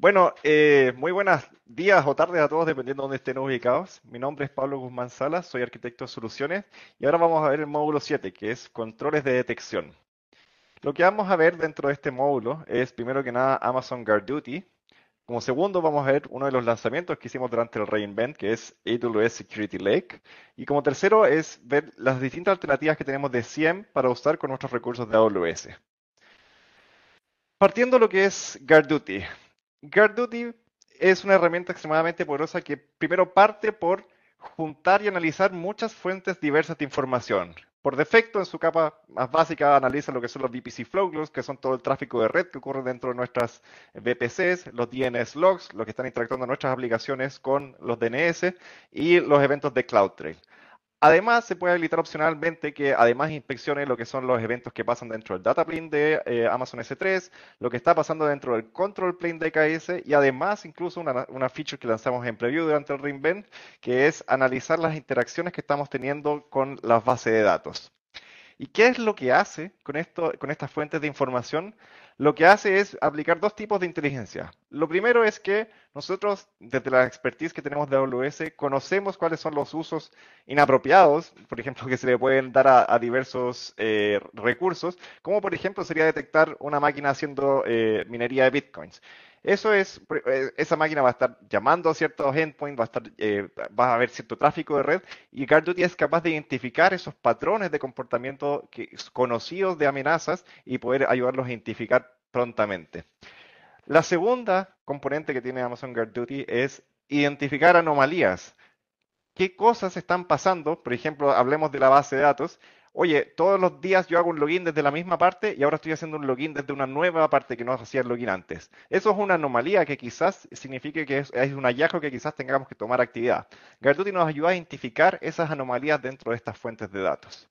Bueno, eh, muy buenos días o tardes a todos, dependiendo de dónde estén ubicados. Mi nombre es Pablo Guzmán Salas, soy arquitecto de soluciones y ahora vamos a ver el módulo 7, que es controles de detección. Lo que vamos a ver dentro de este módulo es, primero que nada, Amazon Guard Duty. Como segundo, vamos a ver uno de los lanzamientos que hicimos durante el reInvent, que es AWS Security Lake. Y como tercero, es ver las distintas alternativas que tenemos de CIEM para usar con nuestros recursos de AWS. Partiendo lo que es Guard Duty. GuardDuty es una herramienta extremadamente poderosa que primero parte por juntar y analizar muchas fuentes diversas de información. Por defecto, en su capa más básica analiza lo que son los VPC Logs que son todo el tráfico de red que ocurre dentro de nuestras VPCs, los DNS logs, los que están interactuando nuestras aplicaciones con los DNS y los eventos de CloudTrail. Además, se puede habilitar opcionalmente que además inspeccione lo que son los eventos que pasan dentro del data plane de eh, Amazon S3, lo que está pasando dentro del control plane de KS y además incluso una, feature que lanzamos en preview durante el reinvent, que es analizar las interacciones que estamos teniendo con las bases de datos. ¿Y qué es lo que hace con, esto, con estas fuentes de información? lo que hace es aplicar dos tipos de inteligencia. Lo primero es que nosotros, desde la expertise que tenemos de AWS, conocemos cuáles son los usos inapropiados, por ejemplo, que se le pueden dar a, diversos eh, recursos, como por ejemplo sería detectar una máquina haciendo eh, minería de bitcoins. Eso es, eh, esa máquina va a estar llamando a ciertos endpoints, va a estar, eh, a haber cierto tráfico de red y GuardDuty es capaz de identificar esos patrones de comportamiento conocidos de amenazas y poder ayudarlos a identificar prontamente. La segunda componente que tiene Amazon GuardDuty es identificar anomalías. ¿Qué cosas están pasando? Por ejemplo, hablemos de la base de datos oye, todos los días yo hago un login desde la misma parte y ahora estoy haciendo un login desde una nueva parte que no hacía el login antes. Eso es una anomalía que quizás signifique que es, un hallazgo que quizás tengamos que tomar actividad. Gertuti nos ayuda a identificar esas anomalías dentro de estas fuentes de datos.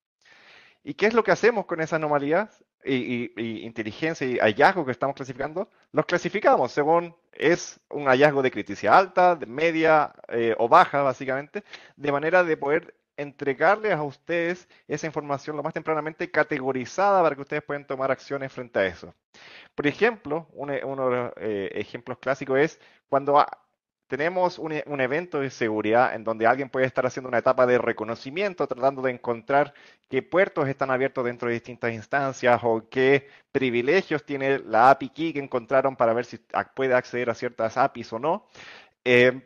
¿Y qué es lo que hacemos con esas anomalías y, inteligencia y hallazgos que estamos clasificando? Los clasificamos según es un hallazgo de criticidad alta, de media eh, o baja, básicamente, de manera de poder entregarles a ustedes esa información lo más tempranamente categorizada para que ustedes puedan tomar acciones frente a eso. Por ejemplo, e, uno, de los eh, ejemplos clásicos es cuando tenemos e, un, evento de seguridad en donde alguien puede estar haciendo una etapa de reconocimiento, tratando de encontrar qué puertos están abiertos dentro de distintas instancias o qué privilegios tiene la API key que encontraron para ver si puede acceder a ciertas APIs o no. Eh,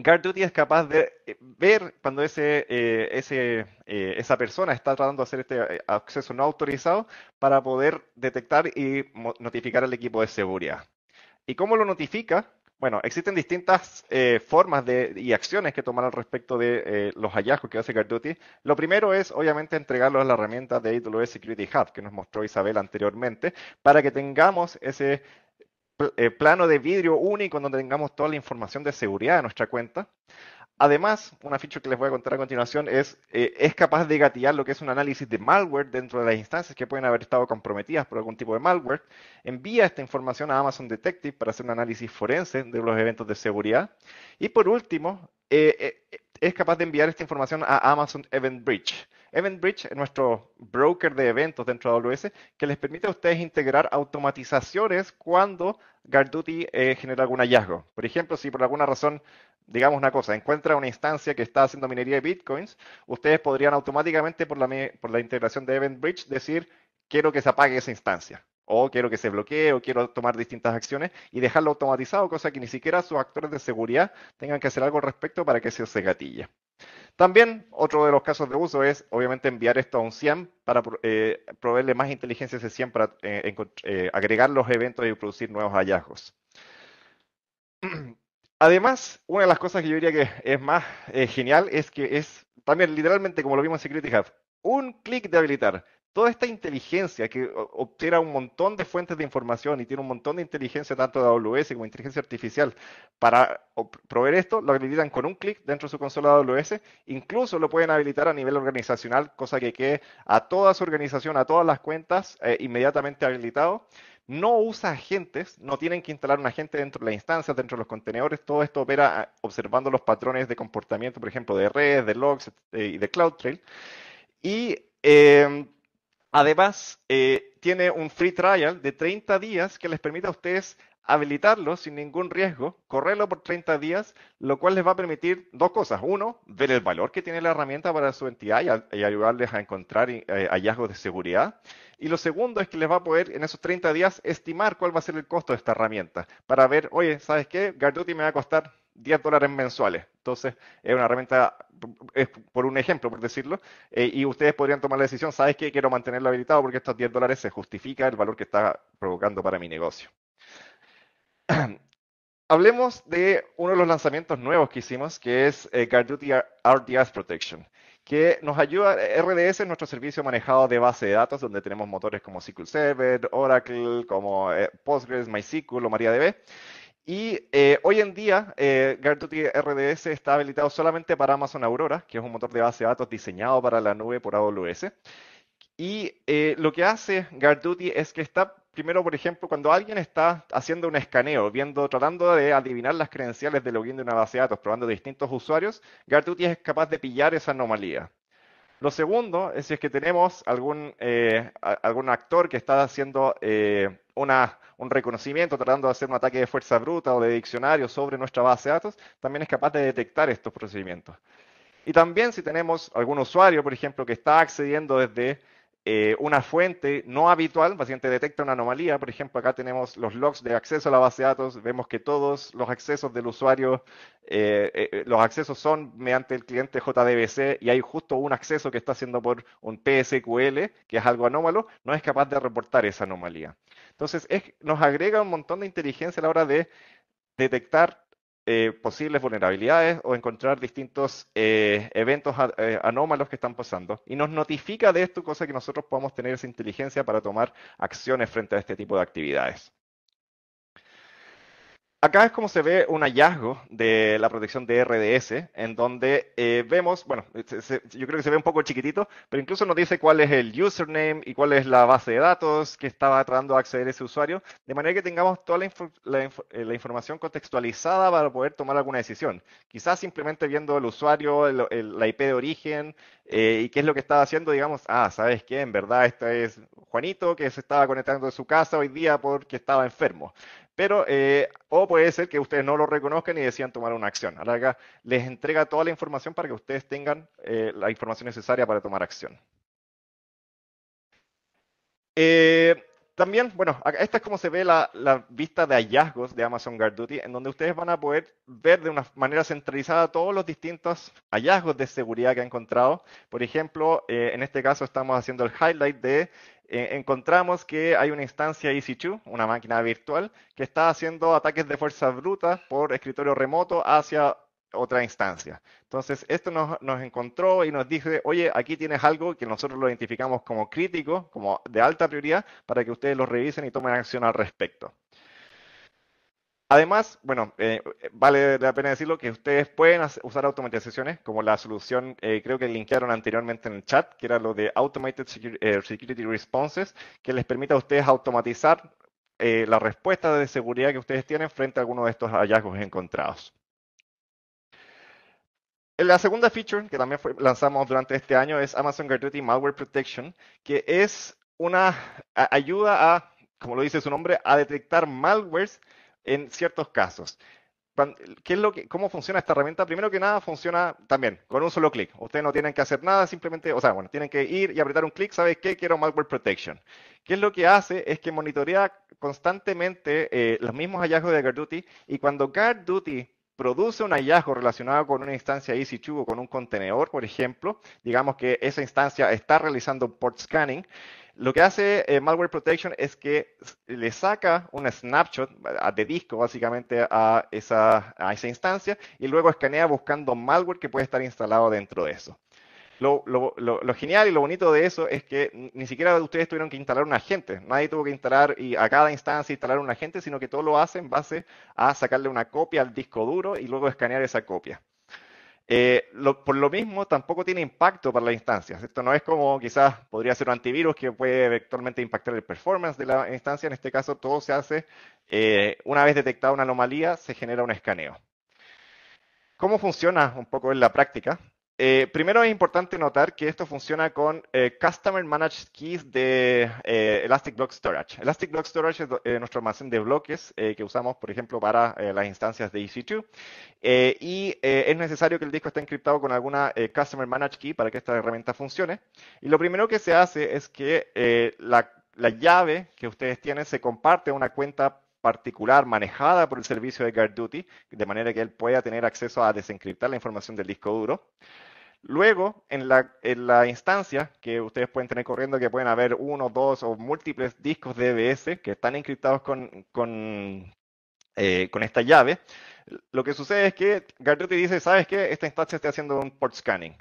Guard es capaz de eh, ver cuando ese, eh, ese eh, esa persona está tratando de hacer este acceso no autorizado para poder detectar y notificar al equipo de seguridad. ¿Y cómo lo notifica? Bueno, existen distintas formas de, y acciones que tomar al respecto de los hallazgos que hace Guard Lo primero es, obviamente, entregarlos a la herramienta de AWS Security Hub que nos mostró Isabel anteriormente para que tengamos ese eh, plano de vidrio único donde tengamos toda la información de seguridad de nuestra cuenta. Además, una feature que les voy a contar a continuación es, eh, es capaz de gatillar lo que es un análisis de malware dentro de las instancias que pueden haber estado comprometidas por algún tipo de malware. Envía esta información a Amazon Detective para hacer un análisis forense de los eventos de seguridad. Y por último, eh, es capaz de enviar esta información a Amazon EventBridge. EventBridge es nuestro broker de eventos dentro de AWS que les permite a ustedes integrar automatizaciones cuando GuardDuty eh, genera algún hallazgo. Por ejemplo, si por alguna razón, digamos una cosa, encuentra una instancia que está haciendo minería de bitcoins, ustedes podrían automáticamente por la, por la integración de EventBridge, decir, quiero que se apague esa instancia o quiero que se bloquee o quiero tomar distintas acciones y dejarlo automatizado, cosa que ni siquiera sus actores de seguridad tengan que hacer algo al respecto para que se se gatille. También otro de los casos de uso es obviamente enviar esto a un CIEM para eh, proveerle más inteligencia a ese CIEM para eh, eh, agregar los eventos y producir nuevos hallazgos. Además, una de las cosas que yo diría que es más genial es que es también literalmente como lo vimos en Security Hub, un clic de habilitar toda esta inteligencia que obtiene un montón de fuentes de información y tiene un montón de inteligencia, tanto de AWS como inteligencia artificial, para proveer esto, lo habilitan con un clic dentro de su consola de AWS. Incluso lo pueden habilitar a nivel organizacional, cosa que quede a toda su organización, a todas las cuentas, eh, inmediatamente habilitado. No usa agentes, no tienen que instalar un agente dentro de la instancia, dentro de los contenedores. Todo esto opera ah, observando los patrones de comportamiento, por ejemplo, de redes, de logs eh, y de CloudTrail. Y em, Además, eh, tiene un free trial de 30 días que les permite a ustedes habilitarlo sin ningún riesgo, correrlo por 30 días, lo cual les va a permitir dos cosas. Uno, ver el valor que tiene la herramienta para su entidad y, ayudarles a encontrar eh, hallazgos de seguridad. Y lo segundo es que les va a poder en esos 30 días estimar cuál va a ser el costo de esta herramienta para ver, oye, ¿sabes qué? Garduti me va a costar 10 dólares mensuales. Entonces, es una herramienta, es por un ejemplo, por decirlo, eh, y ustedes podrían tomar la decisión, ¿sabes qué? Quiero mantenerlo habilitado porque estos 10 dólares se justifica el valor que está provocando para mi negocio. Hablemos de uno de los lanzamientos nuevos que hicimos, que es eh, RDS Protection que nos ayuda, RDS es nuestro servicio manejado de base de datos, donde tenemos motores como SQL Server, Oracle, como eh, Postgres, MySQL o MariaDB, y eh, hoy en día, eh, RDS está habilitado solamente para Amazon Aurora, que es un motor de base de datos diseñado para la nube por AWS. Y eh, lo que hace GuardDuty es que está, primero, por ejemplo, cuando alguien está haciendo un escaneo, viendo, tratando de adivinar las credenciales de login de una base de datos, probando distintos usuarios, GuardDuty es capaz de pillar esa anomalía. Lo segundo es si es que tenemos algún, eh, algún actor que está haciendo un reconocimiento, tratando de hacer un ataque de fuerza bruta o de diccionario sobre nuestra base de datos, también es capaz de detectar estos procedimientos. Y también si tenemos algún usuario, por ejemplo, que está accediendo desde eh, una fuente no habitual, el paciente detecta una anomalía, por ejemplo, acá tenemos los logs de acceso a la base de datos, vemos que todos los accesos del usuario, eh, eh, los accesos son mediante el cliente JDBC y hay justo un acceso que está haciendo por un PSQL, que es algo anómalo, no es capaz de reportar esa anomalía. Entonces, nos agrega un montón de inteligencia a la hora de detectar eh, posibles vulnerabilidades o encontrar distintos eh, eventos eh, anómalos que están pasando. Y nos notifica de esto, cosa que nosotros podamos tener esa inteligencia para tomar acciones frente a este tipo de actividades. Acá es como se ve un hallazgo de la protección de RDS, en donde eh, vemos, bueno, yo creo que se ve un poco chiquitito, pero incluso nos dice cuál es el username y cuál es la base de datos que estaba tratando de acceder ese usuario, de manera que tengamos toda la, eh, información contextualizada para poder tomar alguna decisión. Quizás simplemente viendo el usuario, la IP de origen eh, y qué es lo que estaba haciendo, digamos, ah, ¿sabes qué? En verdad, esto es Juanito que se estaba conectando de su casa hoy día porque estaba enfermo. Pero, eh, o puede ser que ustedes no lo reconozcan y decían tomar una acción. A la les entrega toda la información para que ustedes tengan eh, la información necesaria para tomar acción. Eh, también, bueno, esta es como se ve la, vista de hallazgos de Amazon Duty, en donde ustedes van a poder ver de una manera centralizada todos los distintos hallazgos de seguridad que han encontrado. Por ejemplo, en este caso estamos haciendo el highlight de eh, encontramos que hay una instancia EC2, una máquina virtual, que está haciendo ataques de fuerza bruta por escritorio remoto hacia otra instancia. Entonces, esto nos, nos, encontró y nos dijo, oye, aquí tienes algo que nosotros lo identificamos como crítico, como de alta prioridad, para que ustedes lo revisen y tomen acción al respecto. Además, bueno, eh, eh, vale la pena decirlo que ustedes pueden usar automatizaciones como la solución, eh, creo que linkearon anteriormente en el chat, que era lo de Automated Security, Responses, que les permite a ustedes automatizar la respuesta de seguridad que ustedes tienen frente a alguno de estos hallazgos encontrados. La segunda feature que también lanzamos durante este año es Amazon Gratuity Malware Protection, que es una ayuda a, como lo dice su nombre, a detectar malwares en ciertos casos. ¿Cómo funciona esta herramienta? Primero que nada, funciona también con un solo clic. Ustedes no tienen que hacer nada, simplemente, o sea, bueno, tienen que ir y apretar un clic, ¿sabes qué? Quiero Malware Protection. ¿Qué es lo que hace? Es que monitorea constantemente eh, los mismos hallazgos de GuardDuty, y cuando GuardDuty produce un hallazgo relacionado con una instancia EC2 o con un contenedor, por ejemplo, digamos que esa instancia está realizando port scanning, lo que hace eh, Malware Protection es que le saca un snapshot de disco básicamente a esa instancia y luego escanea buscando malware que puede estar instalado dentro de eso. Lo, genial y lo bonito de eso es que ni siquiera ustedes tuvieron que instalar un agente. Nadie tuvo que instalar y a cada instancia instalar un agente, sino que todo lo hace en base a sacarle una copia al disco duro y luego escanear esa copia. Eh, por lo mismo, tampoco tiene impacto para las instancias. Esto no es como quizás podría ser un antivirus que puede eventualmente impactar el performance de la instancia. En este caso, todo se hace eh, una vez detectada una anomalía, se genera un escaneo. ¿Cómo funciona un poco en la práctica? Eh, primero es importante notar que esto funciona con eh, Customer Managed Keys de eh, Elastic Block Storage. Elastic Block Storage es nuestro almacén de bloques que usamos, por ejemplo, para las instancias de EC2. y es necesario que el disco esté encriptado con alguna Customer Managed Key para que esta herramienta funcione. Y lo primero que se hace es que la, llave que ustedes tienen se comparte a una cuenta particular manejada por el servicio de GuardDuty, de manera que él pueda tener acceso a desencriptar la información del disco duro. Luego, en la, instancia que ustedes pueden tener corriendo, que pueden haber uno, dos o múltiples discos DBS que están encriptados con, con, eh, con esta llave, lo que sucede es que GuardDuty dice, ¿sabes qué? Esta instancia está haciendo un port scanning.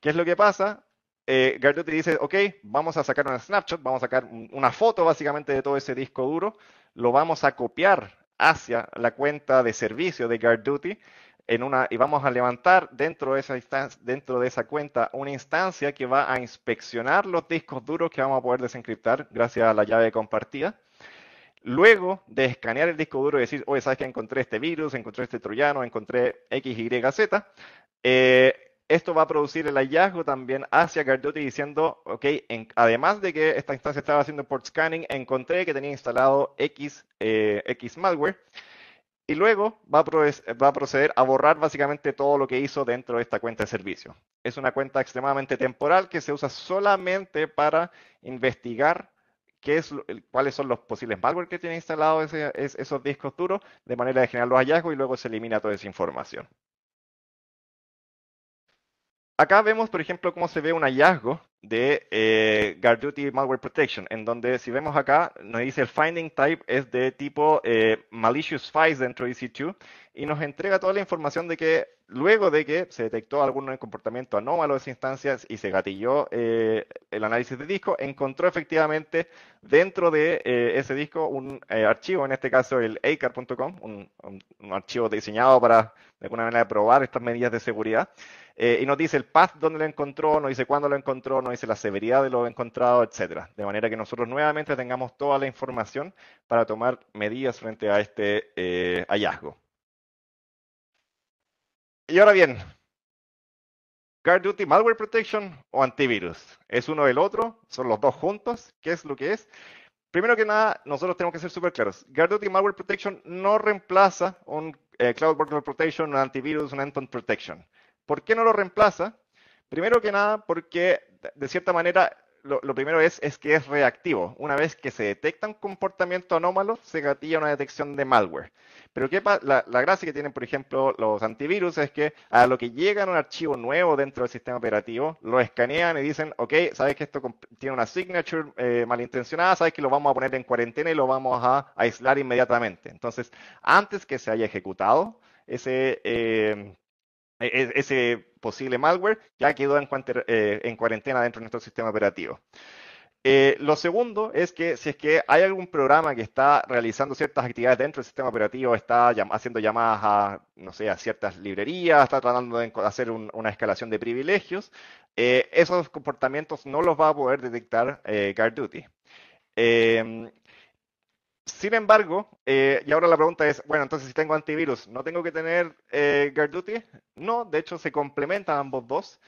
¿Qué es lo que pasa? Eh, dice, ok, vamos a sacar una snapshot, vamos a sacar una foto básicamente de todo ese disco duro lo vamos a copiar hacia la cuenta de servicio de Guard Duty en una, y vamos a levantar dentro de, esa dentro de esa cuenta una instancia que va a inspeccionar los discos duros que vamos a poder desencriptar gracias a la llave compartida. Luego de escanear el disco duro y decir, oye, sabes que encontré este virus, encontré este troyano, encontré X, Y, Z, eh, esto va a producir el hallazgo también hacia Cardotti diciendo, ok, además de que esta instancia estaba haciendo port scanning, encontré que tenía instalado X, eh, X malware. Y luego va a, proceder a borrar básicamente todo lo que hizo dentro de esta cuenta de servicio. Es una cuenta extremadamente temporal que se usa solamente para investigar qué cuáles son los posibles malware que tiene instalados esos discos duros, de manera de generar los hallazgos y luego se elimina toda esa información. Acá vemos, por ejemplo, cómo se ve un hallazgo de eh, Guard Malware Protection, en donde si vemos acá, nos dice el finding type es de tipo eh, malicious files dentro de EC2 y nos entrega toda la información de que luego de que se detectó algún comportamiento anómalo de esas instancias y se gatilló eh, el análisis de disco, encontró efectivamente dentro de eh, ese disco un eh, archivo, en este caso el acar.com, un, archivo diseñado para de alguna manera probar estas medidas de seguridad. y nos dice el path donde lo encontró, nos dice cuándo lo encontró, dice la severidad de lo encontrado, etcétera. De manera que nosotros nuevamente tengamos toda la información para tomar medidas frente a este eh, hallazgo. Y ahora bien, Guard Duty Malware Protection o antivirus. ¿Es uno del otro? ¿Son los dos juntos? ¿Qué es lo que es? Primero que nada, nosotros tenemos que ser súper claros. Guard Duty Malware Protection no reemplaza un eh, Cloud Workload Protection, un antivirus, un Endpoint Protection. ¿Por qué no lo reemplaza? Primero que nada, porque de cierta manera, lo, primero es, que es reactivo. Una vez que se detecta un comportamiento anómalo, se gatilla una detección de malware. Pero ¿qué la, la, gracia que tienen, por ejemplo, los antivirus es que a lo que llega un archivo nuevo dentro del sistema operativo, lo escanean y dicen, ok, sabes que esto tiene una signature eh, malintencionada, sabes que lo vamos a poner en cuarentena y lo vamos a aislar inmediatamente. Entonces, antes que se haya ejecutado ese... Eh, e-, e-, ese posible malware ya quedó en, eh, en cuarentena dentro de nuestro sistema operativo. Eh, lo segundo es que si es que hay algún programa que está realizando ciertas actividades dentro del sistema operativo, está haciendo llamadas a, no sé, a ciertas librerías, está tratando de hacer una escalación de privilegios, eh, esos comportamientos no los va a poder detectar GuardDuty. Sin embargo, eh, y ahora la pregunta es, bueno, entonces si tengo antivirus, ¿no tengo que tener eh, No, de hecho se complementan ambos dos.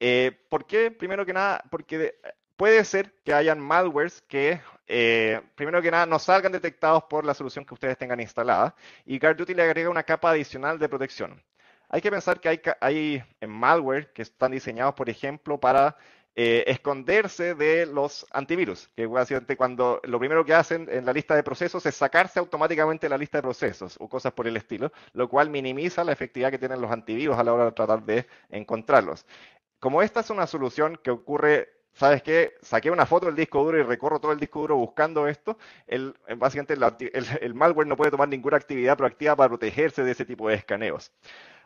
Eh, ¿Por qué? Primero que nada, porque puede ser que hayan malwares que, eh, primero que nada, no salgan detectados por la solución que ustedes tengan instalada y GuardDuty le agrega una capa adicional de protección. Hay que pensar que hay, hay eh, malware que están diseñados, por ejemplo, para eh, esconderse de los antivirus, que básicamente cuando lo primero que hacen en la lista de procesos es sacarse automáticamente la lista de procesos o cosas por el estilo, lo cual minimiza la efectividad que tienen los antivirus a la hora de tratar de encontrarlos. Como esta es una solución que ocurre ¿sabes qué? Saqué una foto del disco duro y recorro todo el disco duro buscando esto. El, básicamente el, malware no puede tomar ninguna actividad proactiva para protegerse de ese tipo de escaneos.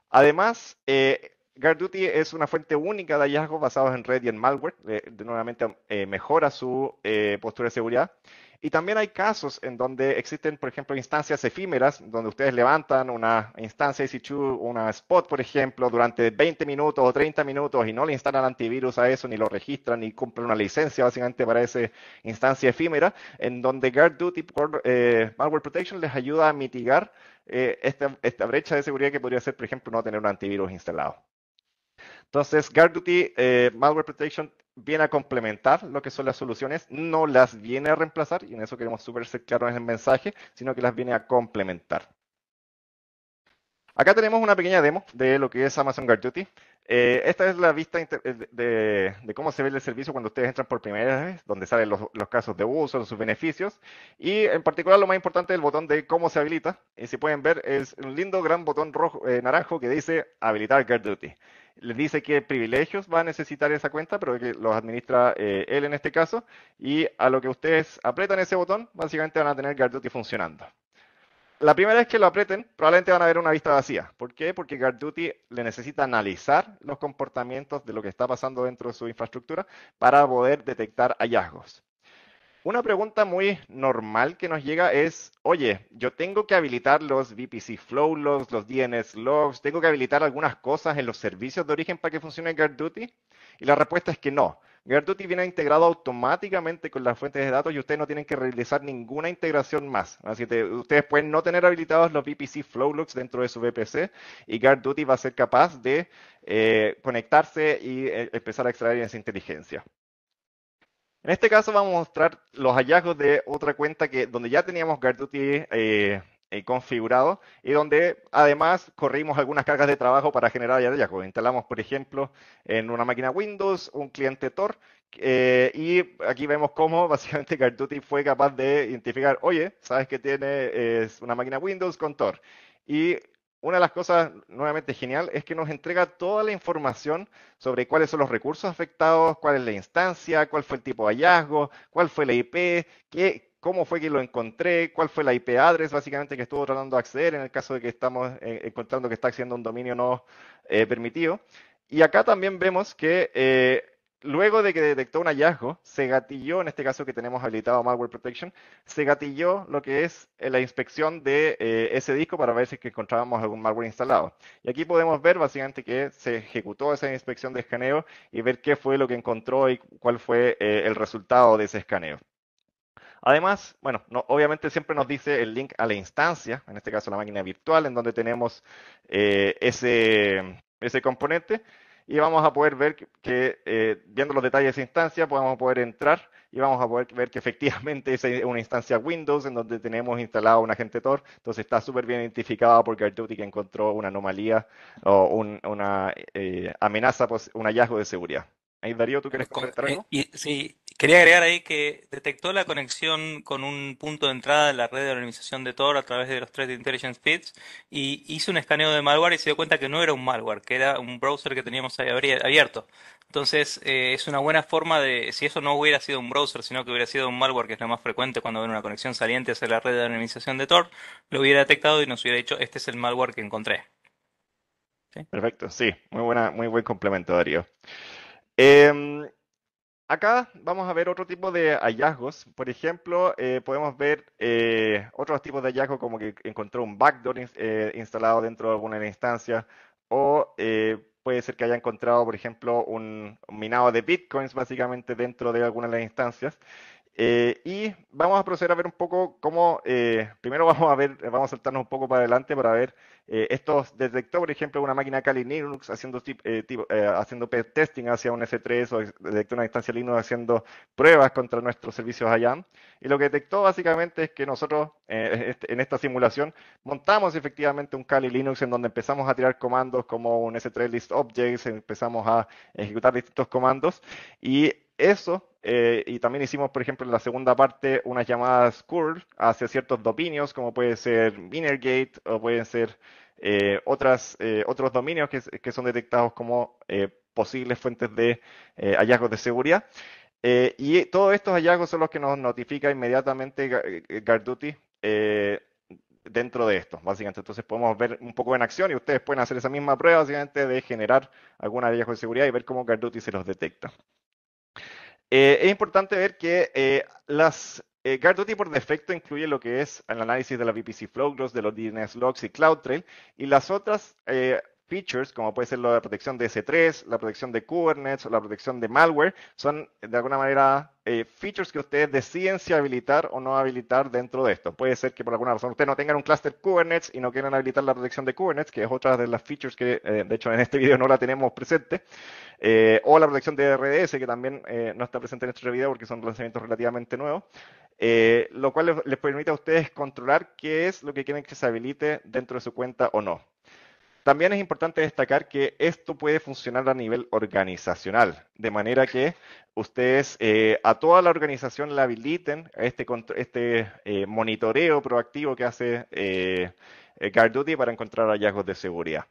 Además, eh, GuardDuty es una fuente única de hallazgos basados en red y en malware. Eh, nuevamente eh, mejora su eh, postura de seguridad. Y también hay casos en donde existen, por ejemplo, instancias efímeras, donde ustedes levantan una instancia EC2, una spot, por ejemplo, durante 20 minutos o 30 minutos y no le instalan antivirus a eso, ni lo registran, ni cumplen una licencia básicamente para esa instancia efímera, en donde GuardDuty eh, Malware Protection les ayuda a mitigar esta brecha de seguridad que podría ser, por ejemplo, no tener un antivirus instalado. Entonces, Guard Duty eh, Malware Protection viene a complementar lo que son las soluciones, no las viene a reemplazar, y en eso queremos súper ser claros en el mensaje, sino que las viene a complementar. Acá tenemos una pequeña demo de lo que es Amazon Guard Duty. Eh, esta es la vista eh, de, cómo se ve el servicio cuando ustedes entran por primera vez, donde salen los, casos de uso, sus beneficios y en particular lo más importante es el botón de cómo se habilita. Y si pueden ver es un lindo gran botón rojo, naranjo que dice habilitar Guard Duty les dice qué privilegios va a necesitar esa cuenta, pero que los administra eh, él en este caso. Y a lo que ustedes apretan ese botón, básicamente van a tener GuardDuty funcionando. La primera vez que lo aprieten, probablemente van a ver una vista vacía. ¿Por qué? Porque GuardDuty le necesita analizar los comportamientos de lo que está pasando dentro de su infraestructura para poder detectar hallazgos. Una pregunta muy normal que nos llega es, oye, yo tengo que habilitar los VPC flow logs, los DNS logs, tengo que habilitar algunas cosas en los servicios de origen para que funcione GuardDuty? Y la respuesta es que no. GuardDuty viene integrado automáticamente con las fuentes de datos y ustedes no tienen que realizar ninguna integración más. Así que ustedes pueden no tener habilitados los VPC flow logs dentro de su VPC y GuardDuty va a ser capaz de eh, conectarse y eh, empezar a extraer esa inteligencia. En este caso vamos a mostrar los hallazgos de otra cuenta que, donde ya teníamos GuardDuty eh, eh, configurado y donde además corrimos algunas cargas de trabajo para generar hallazgos. Instalamos, por ejemplo, en una máquina Windows un cliente Tor eh, y aquí vemos cómo básicamente GuardDuty fue capaz de identificar, oye, sabes que tiene una máquina Windows con Tor y una de las cosas nuevamente genial es que nos entrega toda la información sobre cuáles son los recursos afectados, cuál es la instancia, cuál fue el tipo de hallazgo, cuál fue la IP, cómo fue que lo encontré, cuál fue la IP address básicamente que estuvo tratando de acceder en el caso de que estamos eh, encontrando que está accediendo a un dominio no eh, permitido. Y acá también vemos que eh, luego de que detectó un hallazgo, se gatilló, en este caso que tenemos habilitado Malware Protection, se gatilló lo que es eh, la inspección de eh, ese disco para ver si encontrábamos algún malware instalado. Y aquí podemos ver básicamente que se ejecutó esa inspección de escaneo y ver qué fue lo que encontró y cuál fue eh, el resultado de ese escaneo. Además, bueno, no, obviamente siempre nos dice el link a la instancia, en este caso la máquina virtual, en donde tenemos ese componente y vamos a poder ver que, eh, viendo los detalles de esa instancia, podemos pues poder entrar y vamos a poder ver que efectivamente es una instancia Windows en donde tenemos instalado un agente Tor, entonces está súper bien identificada por Guarduty que encontró una anomalía o una eh, amenaza, pues, un hallazgo de seguridad. Ahí Darío, ¿tú quieres comentar algo? Eh, sí, Quería agregar ahí que detectó la conexión con un punto de entrada en la red de organización de Tor a través de los de Intelligence Feeds y hizo un escaneo de malware y se dio cuenta que no era un malware, que era un browser que teníamos ahí abierto. Entonces, eh, es una buena forma de, si eso no hubiera sido un browser, sino que hubiera sido un malware, que es lo más frecuente cuando ven una conexión saliente hacia la red de organización de Tor, lo hubiera detectado y nos hubiera dicho, este es el malware que encontré. Perfecto, sí, muy, buena, muy buen complemento, Darío. Em, Acá vamos a ver otro tipo de hallazgos. Por ejemplo, eh, podemos ver eh, otros tipos de hallazgos como que encontró un backdoor eh, instalado dentro de alguna instancias o puede ser que haya encontrado, por ejemplo, un minado de bitcoins básicamente dentro de alguna de las instancias. Eh, y vamos a proceder a ver un poco cómo, eh, primero vamos a ver, vamos a saltarnos un poco para adelante para ver eh, esto detectó por ejemplo una máquina Kali Linux haciendo, testing hacia un S3 o detectó una distancia Linux haciendo pruebas contra nuestros servicios IAM. Y lo que detectó básicamente es que nosotros este, en esta simulación montamos efectivamente un Kali Linux en donde empezamos a tirar comandos como un S3 list objects, empezamos a ejecutar distintos comandos y eso eh, y también hicimos, por ejemplo, en la segunda parte unas llamadas curl hacia ciertos dominios, como puede ser Minergate o pueden ser eh, eh, otros dominios que, son detectados como posibles fuentes de hallazgos de seguridad. y todos estos hallazgos son los que nos notifica inmediatamente Garduti dentro de esto, básicamente. Entonces podemos ver un poco en acción y ustedes pueden hacer esa misma prueba, básicamente, de generar algún hallazgo de seguridad y ver cómo Garduti se los detecta. Eh, es importante ver que eh, las eh, por defecto incluye lo que es el análisis de la VPC Growth, de los DNS logs y CloudTrail, y las otras eh, features, como puede ser la protección de S3, la protección de Kubernetes o la protección de malware, son de alguna manera eh, features que ustedes deciden si habilitar o no habilitar dentro de esto. Puede ser que por alguna razón ustedes no tengan un cluster Kubernetes y no quieran habilitar la protección de Kubernetes, que es otra de las features que eh, de hecho en este video no la tenemos presente, eh, o la protección de RDS, que también no está presente en este video porque son lanzamientos relativamente nuevos. lo cual les permite a ustedes controlar qué es lo que quieren que se habilite dentro de su cuenta o no. También es importante destacar que esto puede funcionar a nivel organizacional, de manera que ustedes eh, a toda la organización le habiliten este, este eh, monitoreo proactivo que hace eh, eh para encontrar hallazgos de seguridad.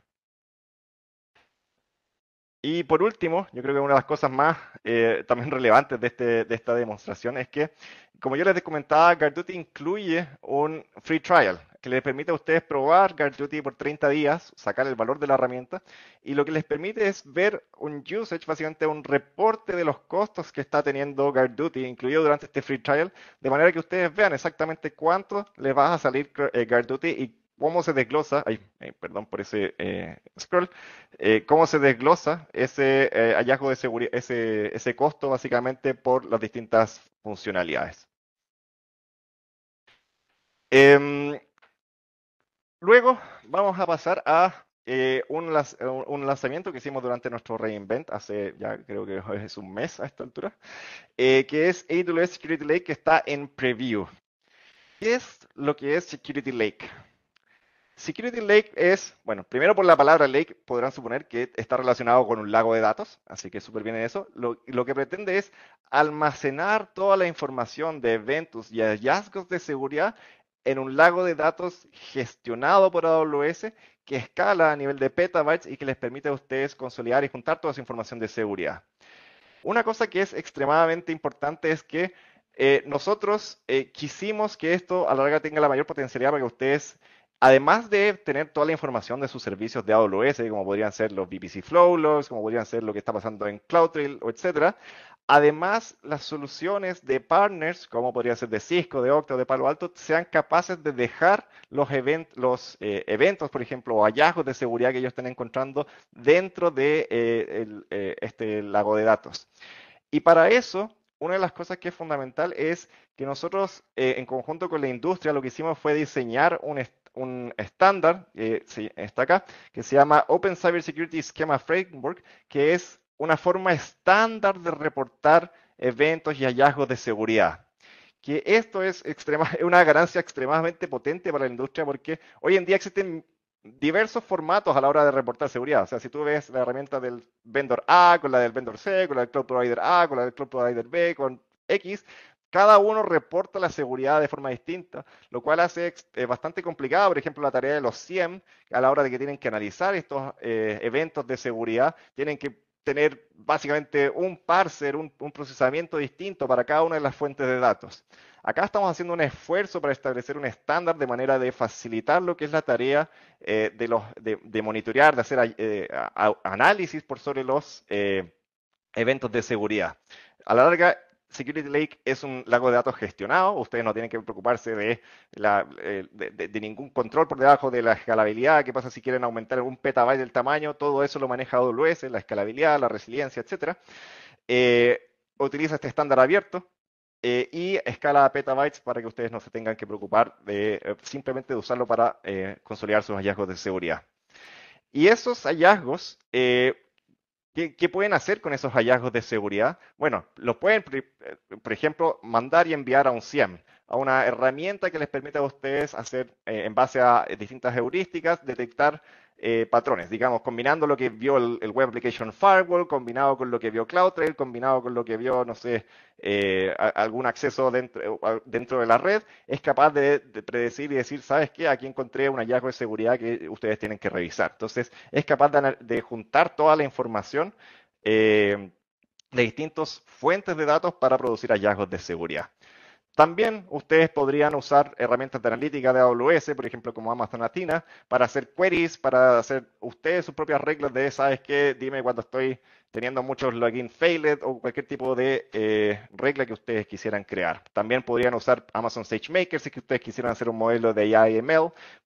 Y por último, yo creo que una de las cosas más eh, también relevantes de, este, de, esta demostración es que, como yo les comentaba, GuardDuty incluye un free trial que les permite a ustedes probar GuardDuty por 30 días, sacar el valor de la herramienta, y lo que les permite es ver un usage, básicamente un reporte de los costos que está teniendo GuardDuty incluido durante este free trial, de manera que ustedes vean exactamente cuánto les va a salir GuardDuty eh, y cómo se desglosa, ay, eh, perdón por ese eh, scroll, eh, cómo se desglosa ese hallazgo de seguridad, ese, ese costo básicamente por las distintas funcionalidades. Em, luego vamos a pasar a un, un, lanzamiento que hicimos durante nuestro reinvent hace ya creo que es un mes a esta altura, que es AWS Security Lake que está en preview. ¿Qué es lo que es Security Lake? Security Lake es, bueno, primero por la palabra lake podrán suponer que está relacionado con un lago de datos, así que súper bien eso. Lo, lo, que pretende es almacenar toda la información de eventos y hallazgos de seguridad en un lago de datos gestionado por AWS que escala a nivel de petabytes y que les permite a ustedes consolidar y juntar toda esa información de seguridad. Una cosa que es extremadamente importante es que eh, nosotros eh, quisimos que esto a la larga tenga la mayor potencialidad para que ustedes Además de tener toda la información de sus servicios de AWS, como podrían ser los VPC Flow Logs, como podrían ser lo que está pasando en CloudTrail, etcétera, Además, las soluciones de partners, como podría ser de Cisco, de Octo, de Palo Alto, sean capaces de dejar los, los eh, eventos, por ejemplo, o hallazgos de seguridad que ellos estén encontrando dentro de eh, eh, este lago de datos. Y para eso, una de las cosas que es fundamental es que nosotros, en conjunto con la industria, lo que hicimos fue diseñar un, un estándar, que eh, está acá, que se llama Open Cyber Security Schema Framework, que es una forma estándar de reportar eventos y hallazgos de seguridad. Que esto es una ganancia extremadamente potente para la industria porque hoy en día existen diversos formatos a la hora de reportar seguridad. O sea, si tú ves la herramienta del vendor A con la del vendor C, con la del cloud provider A, con la del cloud provider B, con X, cada uno reporta la seguridad de forma distinta, lo cual hace eh, bastante complicado, por ejemplo, la tarea de los CIEM, a la hora de que tienen que analizar estos eh, eventos de seguridad, tienen que tener básicamente un parser, un, procesamiento distinto para cada una de las fuentes de datos. Acá estamos haciendo un esfuerzo para establecer un estándar de manera de facilitar lo que es la tarea eh, de, los, de, monitorear, de hacer análisis por sobre los eventos de seguridad. A la larga, Security Lake es un lago de datos gestionado, ustedes no tienen que preocuparse de, la, eh, de, ningún control por debajo de la escalabilidad, qué pasa si quieren aumentar algún petabyte del tamaño, todo eso lo maneja AWS, la escalabilidad, la resiliencia, etc. Eh, utiliza este estándar abierto eh, y escala a petabytes para que ustedes no se tengan que preocupar de simplemente de usarlo para consolidar sus hallazgos de seguridad. Y esos hallazgos ¿Qué, pueden hacer con esos hallazgos de seguridad? Bueno, los pueden, eh, por ejemplo, mandar y enviar a un CIEM, a una herramienta que les permite a ustedes hacer, eh, en base a eh, distintas heurísticas, detectar eh, patrones, digamos, combinando lo que vio el, Web Application Firewall, combinado con lo que vio CloudTrail, combinado con lo que vio, no sé, algún acceso dentro, de la red, es capaz de, predecir y decir, ¿sabes qué? Aquí encontré un hallazgo de seguridad que ustedes tienen que revisar. Entonces, es capaz de, juntar toda la información de distintas fuentes de datos para producir hallazgos de seguridad. También ustedes podrían usar herramientas de analítica de AWS, por ejemplo, como Amazon Latina, para hacer queries, para hacer ustedes sus propias reglas de, ¿sabes qué? Dime cuando estoy teniendo muchos login failed o cualquier tipo de eh, regla que ustedes quisieran crear. También podrían usar Amazon SageMaker si ustedes quisieran hacer un modelo de ai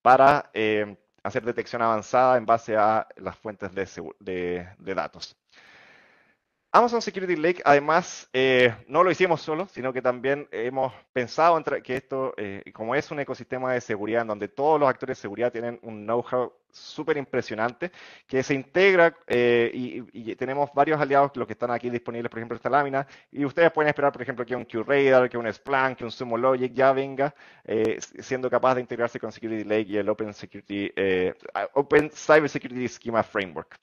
para eh, hacer detección avanzada en base a las fuentes de datos. Amazon Security Lake, además, eh, no lo hicimos solo, sino que también hemos pensado que esto, eh, como es un ecosistema de seguridad en donde todos los actores de seguridad tienen un know-how súper impresionante, que se integra eh, y, tenemos varios aliados, los que están aquí disponibles, por ejemplo, esta lámina, y ustedes pueden esperar, por ejemplo, que un QRadar, que un Splunk, que un Sumo Logic ya venga siendo capaz de integrarse con Security Lake y el Open, Security, Open Cyber Security Schema Framework.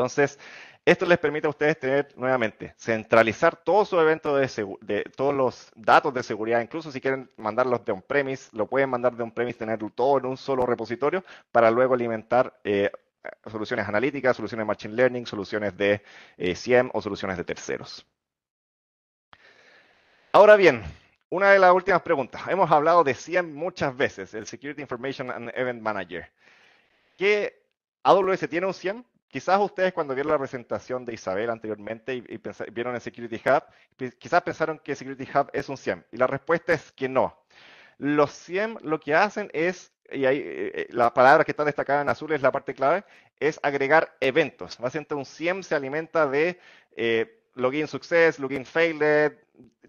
Entonces, esto les permite a ustedes tener nuevamente, centralizar todos sus eventos de, todos los datos de seguridad, incluso si quieren mandarlos de on-premise, lo pueden mandar de on-premise, tenerlo todo en un solo repositorio para luego alimentar eh, soluciones analíticas, soluciones de machine learning, soluciones de eh, CIEM o soluciones de terceros. Ahora bien, una de las últimas preguntas. Hemos hablado de CIEM muchas veces, el Security Information and Event Manager. ¿Qué AWS tiene un CIEM? Quizás ustedes cuando vieron la presentación de Isabel anteriormente y, vieron el Security Hub, quizás pensaron que Security Hub es un CIEM. Y la respuesta es que no. Los CIEM lo que hacen es, y ahí eh, eh, la palabra que está destacada en azul es la parte clave, es agregar eventos. Básicamente un CIEM se alimenta de eh, login success, login failed,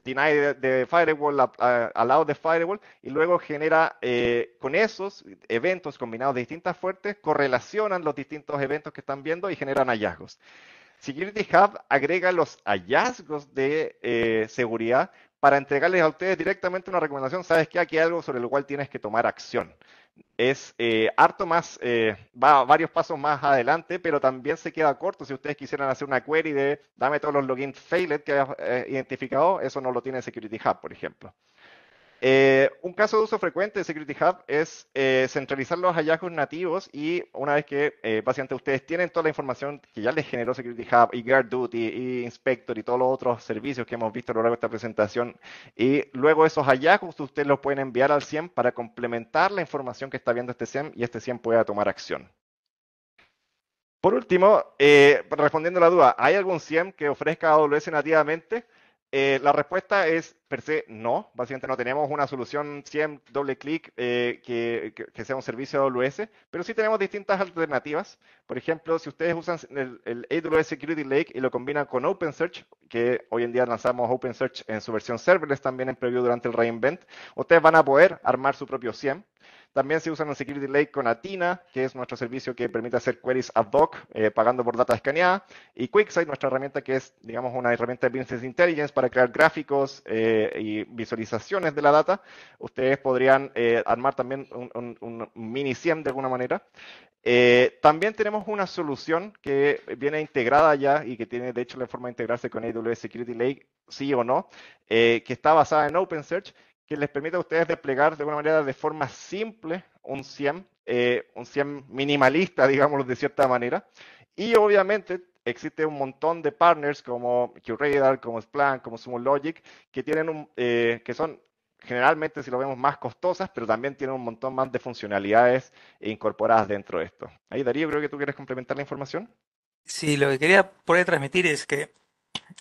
deny de, firewall al lado de firewall y luego genera eh, con esos eventos combinados de distintas fuentes, correlacionan los distintos eventos que están viendo y generan hallazgos. Security Hub agrega los hallazgos de eh, seguridad para entregarles a ustedes directamente una recomendación. Sabes que aquí hay algo sobre lo cual tienes que tomar acción es eh, harto más, eh, va varios pasos más adelante, pero también se queda corto. Si ustedes quisieran hacer una query de dame todos los logins failed que hayas eh, identificado, eso no lo tiene Security Hub, por ejemplo. Eh, un caso de uso frecuente de Security Hub es eh, centralizar los hallazgos nativos y una vez que eh, básicamente ustedes tienen toda la información que ya les generó Security Hub y Guard Duty y Inspector y todos los otros servicios que hemos visto a lo largo de esta presentación y luego esos hallazgos ustedes los pueden enviar al CIEM para complementar la información que está viendo este SIEM y este SIEM pueda tomar acción. Por último, eh, respondiendo a la duda, ¿hay algún CIEM que ofrezca AWS nativamente? Eh, la respuesta es per se no. Básicamente no tenemos una solución 100 doble clic eh, que, sea un servicio AWS, pero sí tenemos distintas alternativas. Por ejemplo, si ustedes usan el, AWS Security Lake y lo combinan con OpenSearch, que hoy en día lanzamos OpenSearch en su versión serverless también en preview durante el reinvent, ustedes van a poder armar su propio SIEM. También se usan en Security Lake con Atina, que es nuestro servicio que permite hacer queries ad hoc, eh, pagando por data escaneada. Y QuickSight, nuestra herramienta que es, digamos, una herramienta de Business Intelligence para crear gráficos eh, y visualizaciones de la data. Ustedes podrían eh, armar también un, mini SIEM de alguna manera. también tenemos una solución que viene integrada ya y que tiene de hecho la forma de integrarse con AWS Security Lake, sí o no, que está basada en OpenSearch, que les permite a ustedes desplegar de una manera de forma simple un CIEM, eh, un CIEM minimalista, digámoslo de cierta manera. Y obviamente existe un montón de partners como QRadar, como Splunk, como Sumo Logic, que, tienen un, eh, que son generalmente, si lo vemos, más costosas, pero también tienen un montón más de funcionalidades incorporadas dentro de esto. Ahí, Darío, creo que tú quieres complementar la información. Sí, lo que quería poder transmitir es que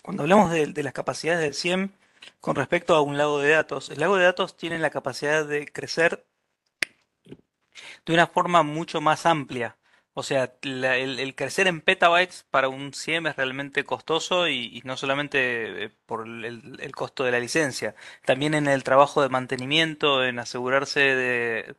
cuando hablamos de, de las capacidades del CIEM, con respecto a un lago de datos. El lago de datos tiene la capacidad de crecer de una forma mucho más amplia. O sea, el, crecer en petabytes para un CIEM es realmente costoso y, no solamente eh, por el, costo de la licencia, también en el trabajo de mantenimiento, en asegurarse de,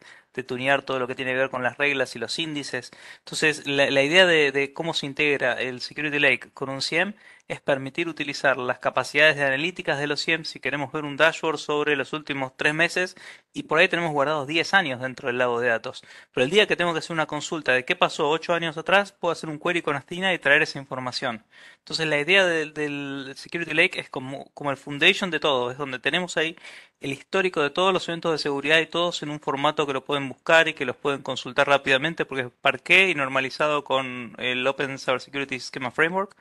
tunear todo lo que tiene que ver con las reglas y los índices. Entonces, la, idea de, de, cómo se integra el Security Lake con un CIEM es permitir utilizar las capacidades de analíticas de los CIEM, si queremos ver un dashboard sobre los últimos tres meses y por ahí tenemos guardados diez años dentro del lago de datos. Pero el día que tengo que hacer una consulta de qué pasó ocho años atrás, puedo hacer un query con Astina y traer esa información. Entonces la idea del, Security Lake es como, como el foundation de todo, es donde tenemos ahí el histórico de todos los eventos de seguridad y todos en un formato que lo pueden buscar y que los pueden consultar rápidamente porque es parqué y normalizado con el Open Security Schema Framework.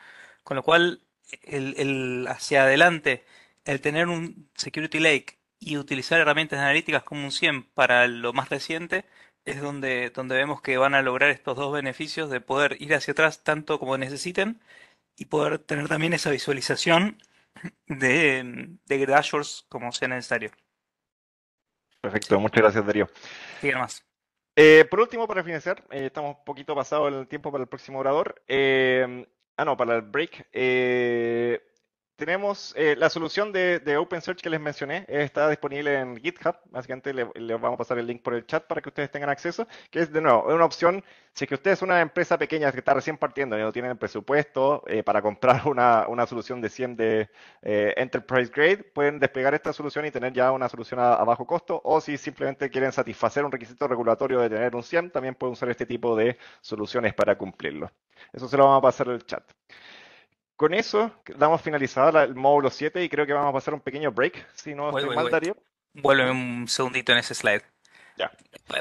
Con lo cual, el, hacia adelante, el tener un Security Lake y utilizar herramientas analíticas como un 100 para lo más reciente, es donde, donde vemos que van a lograr estos dos beneficios de poder ir hacia atrás tanto como necesiten y poder tener también esa visualización de, de dashboards como sea necesario. Perfecto, muchas gracias Darío. más. Eh, por último, para finalizar, eh, estamos un poquito pasado el tiempo para el próximo orador. Eh, Ah, no, para el break. Eh, tenemos eh, la solución de, OpenSearch que les mencioné, eh, está disponible en GitHub, básicamente les le vamos a pasar el link por el chat para que ustedes tengan acceso, que es de nuevo, una opción, si que usted es una empresa pequeña que está recién partiendo y no tienen presupuesto eh, para comprar una, una, solución de 100 de Enterprise Grade, pueden desplegar esta solución y tener ya una solución a, bajo costo, o si simplemente quieren satisfacer un requisito regulatorio de tener un 100, también pueden usar este tipo de soluciones para cumplirlo. Eso se lo vamos a pasar al chat con eso damos finalizada el módulo 7 y creo que vamos a pasar un pequeño break, si no estoy mal, Vuelve un segundito en ese slide. Ya.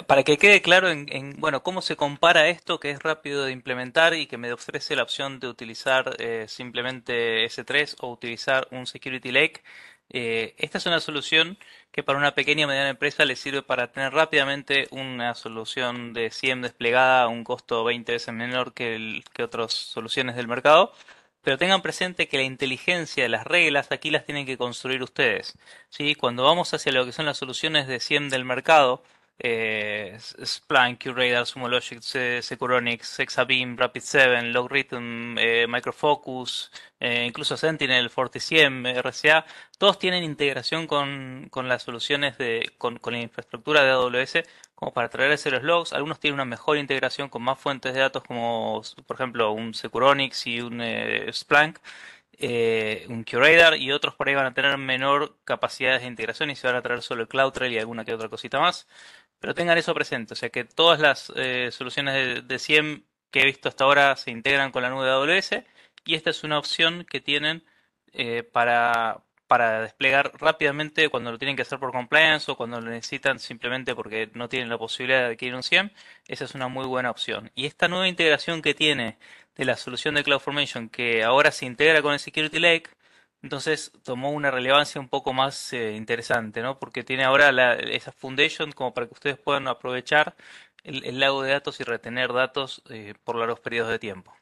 Para que quede claro en, bueno, cómo se compara esto que es rápido de implementar y que me ofrece la opción de utilizar eh, simplemente S3 o utilizar un Security Lake. Eh, esta es una solución que para una pequeña o mediana empresa le sirve para tener rápidamente una solución de 100 desplegada a un costo 20 veces menor que, que otras soluciones del mercado. Pero tengan presente que la inteligencia de las reglas aquí las tienen que construir ustedes. ¿sí? Cuando vamos hacia lo que son las soluciones de 100 del mercado, eh, Splunk, QRadar, Sumo Logic, Securonix, Exabeam, Rapid7, LogRhythm, eh, Microfocus, eh, incluso Sentinel, FortiSiem, RCA, todos tienen integración con, con las soluciones de, con, con, la infraestructura de AWS como para traerse los logs. Algunos tienen una mejor integración con más fuentes de datos como, por ejemplo, un Securonix y un eh, Splunk. un QRadar y otros por ahí van a tener menor capacidad de integración y se van a traer solo el CloudTrail y alguna que otra cosita más. Pero tengan eso presente, o sea que todas las eh, soluciones de, de, que he visto hasta ahora se integran con la nube de AWS y esta es una opción que tienen eh, para, para desplegar rápidamente cuando lo tienen que hacer por compliance o cuando lo necesitan simplemente porque no tienen la posibilidad de adquirir un CIEM, Esa es una muy buena opción. Y esta nueva integración que tiene de la solución de CloudFormation que ahora se integra con el Security Lake, entonces tomó una relevancia un poco más eh, interesante, ¿no? Porque tiene ahora la, esa foundation como para que ustedes puedan aprovechar el, lago de datos y retener datos eh, por largos periodos de tiempo.